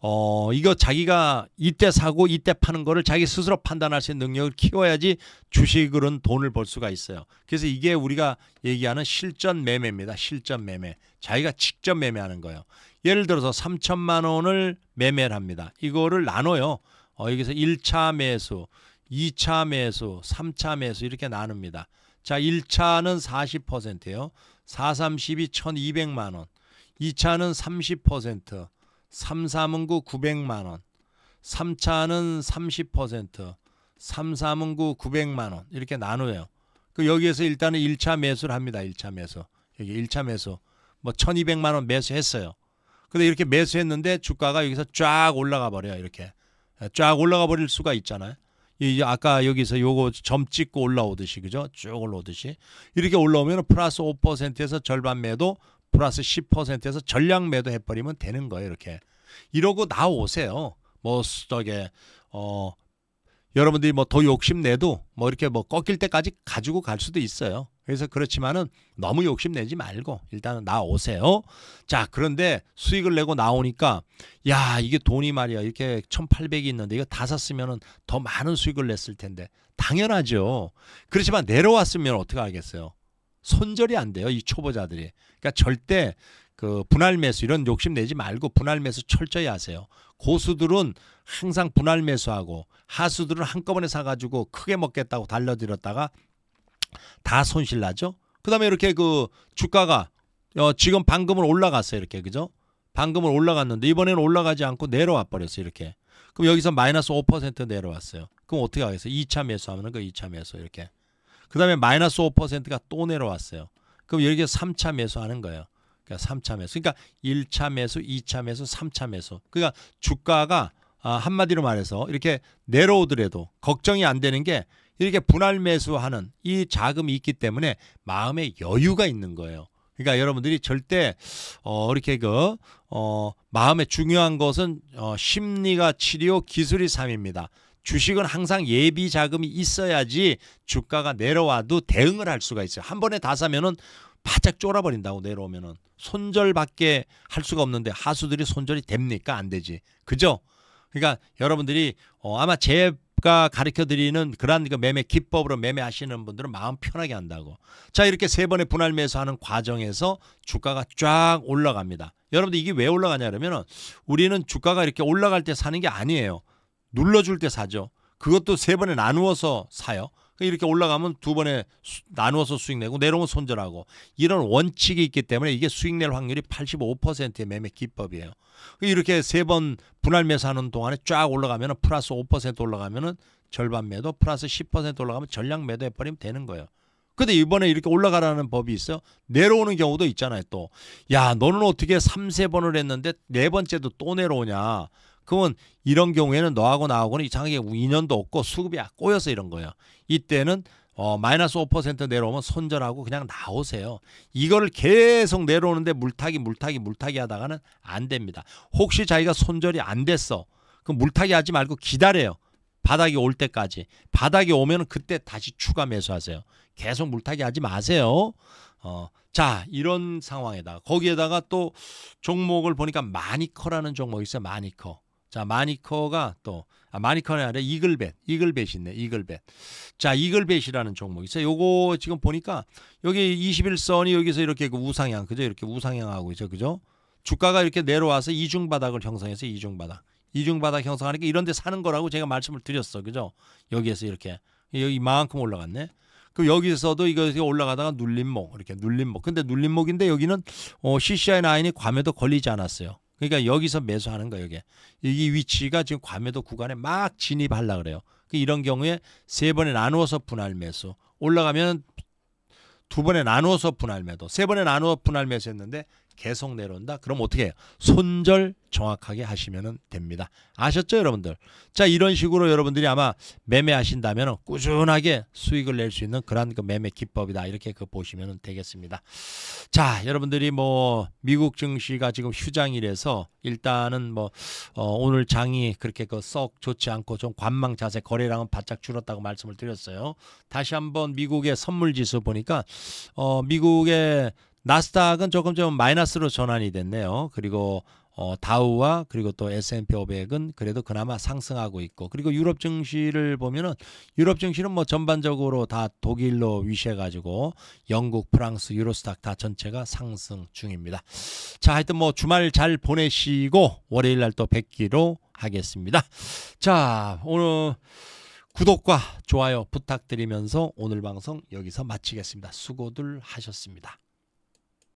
어 이거 자기가 이때 사고 이때 파는 거를 자기 스스로 판단할 수 있는 능력을 키워야지 주식으로는 돈을 벌 수가 있어요. 그래서 이게 우리가 얘기하는 실전 매매입니다. 실전 매매. 자기가 직접 매매하는 거예요. 예를 들어서 3천만 원을 매매를 합니다. 이거를 나눠요. 어 여기서 1차 매수, 2차 매수, 3차 매수 이렇게 나눕니다. 자, 1차는 40%예요. 432 1200만 원. 2차는 30%. 339 900만 원. 3차는 30%. 339 900만 원. 이렇게 나누어요. 그 여기에서 일단은 1차 매수를 합니다. 1차 매수. 여기 1차 매수. 뭐 1200만 원 매수했어요. 근데 이렇게 매수했는데 주가가 여기서 쫙 올라가 버려요. 이렇게. 쫙 올라가 버릴 수가 있잖아요. 이제 아까 여기서 요거 점 찍고 올라오듯이 그죠? 쭉 올라오듯이 이렇게 올라오면 플러스 5%에서 절반 매도 플러스 10%에서 전량 매도 해버리면 되는 거예요 이렇게 이러고 나오세요 뭐 저게 어 여러분들이 뭐 더 욕심내도 뭐 이렇게 뭐 꺾일 때까지 가지고 갈 수도 있어요 그래서 그렇지만은 너무 욕심내지 말고 일단은 나오세요. 자, 그런데 수익을 내고 나오니까 야, 이게 돈이 말이야. 이렇게 1800이 있는데 이거 다 샀으면은 더 많은 수익을 냈을 텐데. 당연하죠. 그렇지만 내려왔으면 어떻게 하겠어요? 손절이 안 돼요. 이 초보자들이. 그러니까 절대 그 분할 매수 이런 욕심 내지 말고 분할 매수 철저히 하세요. 고수들은 항상 분할 매수하고 하수들은 한꺼번에 사가지고 크게 먹겠다고 달려들었다가 다 손실 나죠. 그다음에 이렇게 그 주가가 어, 지금 방금은 올라갔어요. 이렇게 그죠? 방금은 올라갔는데 이번에는 올라가지 않고 내려와 버렸어요. 이렇게. 그럼 여기서 마이너스 5% 내려왔어요. 그럼 어떻게 하겠어요? 2차 매수하면 그 2차 매수 이렇게. 그다음에 마이너스 5%가 또 내려왔어요. 그럼 여기에 3차 매수하는 거예요. 그러니까 3차 매수. 그러니까 1차 매수, 2차 매수, 3차 매수. 그러니까 주가가 아, 한마디로 말해서 이렇게 내려오더라도 걱정이 안 되는 게 이렇게 분할 매수하는 이 자금이 있기 때문에 마음의 여유가 있는 거예요. 그러니까 여러분들이 절대 어 이렇게 그어마음의 중요한 것은 어 심리가 치료, 기술이 삶입니다. 주식은 항상 예비 자금이 있어야지 주가가 내려와도 대응을 할 수가 있어요. 한 번에 다 사면은 바짝 쫄아버린다고 내려오면은 손절밖에 할 수가 없는데 하수들이 손절이 됩니까? 안 되지. 그죠? 그러니까 여러분들이 어 아마 제 제가 가르쳐 드리는 그러한 그 매매 기법으로 매매하시는 분들은 마음 편하게 한다고. 자, 이렇게 세 번의 분할 매수하는 과정에서 주가가 쫙 올라갑니다. 여러분들 이게 왜 올라가냐 그러면 우리는 주가가 이렇게 올라갈 때 사는 게 아니에요. 눌러줄 때 사죠. 그것도 세 번에 나누어서 사요. 이렇게 올라가면 두 번에 수, 나누어서 수익 내고 내려오면 손절하고 이런 원칙이 있기 때문에 이게 수익 낼 확률이 85%의 매매 기법이에요. 이렇게 세 번 분할 매수하는 동안에 쫙 올라가면 플러스 5% 올라가면은 절반 매도 플러스 10% 올라가면 전량 매도해 버리면 되는 거예요. 근데 이번에 이렇게 올라가라는 법이 있어요. 내려오는 경우도 있잖아요, 또. 야, 너는 어떻게 3, 세번을 했는데 네 번째도 또 내려오냐. 그건 이런 경우에는 너하고 나하고는 이상하게 인연도 없고 수급이 꼬여서 이런 거예요. 이때는 어, 마이너스 5% 내려오면 손절하고 그냥 나오세요. 이거를 계속 내려오는데 물타기 물타기 물타기 하다가는 안 됩니다. 혹시 자기가 손절이 안 됐어. 그럼 물타기 하지 말고 기다려요. 바닥이 올 때까지. 바닥이 오면 그때 다시 추가 매수하세요. 계속 물타기 하지 마세요. 어, 자 이런 상황에다가 거기에다가 또 종목을 보니까 마니커라는 종목이 있어요. 마니커. 자 마니커가 또 아, 마니컨이 아니라 이글벳, 이글벳이 있네, 이글벳. 자, 이글벳이라는 종목이 있어요. 요거 지금 보니까 여기 21선이 여기서 이렇게 그 우상향, 그죠? 이렇게 우상향하고 있죠, 그죠? 주가가 이렇게 내려와서 이중바닥을 형성해서 이중바닥. 이중바닥 형성하니까 이런 데 사는 거라고 제가 말씀을 드렸어, 그죠? 여기에서 이렇게. 여기 이만큼 올라갔네. 그 여기서도 이거 올라가다가 눌림목 이렇게 눌림목 근데 눌림목인데 여기는 어, CCI 라인이 괌에도 걸리지 않았어요 그러니까 여기서 매수하는 거예요. 이게. 여기 위치가 지금 과매도 구간에 막 진입하려 그래요. 그 이런 경우에 세 번에 나누어서 분할 매수 올라가면 두 번에 나누어서 분할 매도 세 번에 나누어 분할 매수했는데 계속 내려온다. 그럼 어떻게 해요? 손절 정확하게 하시면 됩니다. 아셨죠, 여러분들? 자, 이런 식으로 여러분들이 아마 매매하신다면 꾸준하게 수익을 낼 수 있는 그런 그 매매 기법이다. 이렇게 그 보시면 되겠습니다. 자, 여러분들이 뭐 미국 증시가 지금 휴장이라서 일단은 뭐 어, 오늘 장이 그렇게 그 썩 좋지 않고 좀 관망 자세 거래량은 바짝 줄었다고 말씀을 드렸어요. 다시 한번 미국의 선물 지수 보니까 어, 미국의 나스닥은 조금 좀 마이너스로 전환이 됐네요. 그리고 어, 다우와 그리고 또 S&P 500은 그래도 그나마 상승하고 있고 그리고 유럽 증시를 보면은 유럽 증시는 뭐 전반적으로 다 독일로 위시해 가지고 영국, 프랑스, 유로스닥다 전체가 상승 중입니다. 자, 하여튼 뭐 주말 잘 보내시고 월요일 날 또 뵙기로 하겠습니다. 자, 오늘 구독과 좋아요 부탁드리면서 오늘 방송 여기서 마치겠습니다. 수고들 하셨습니다.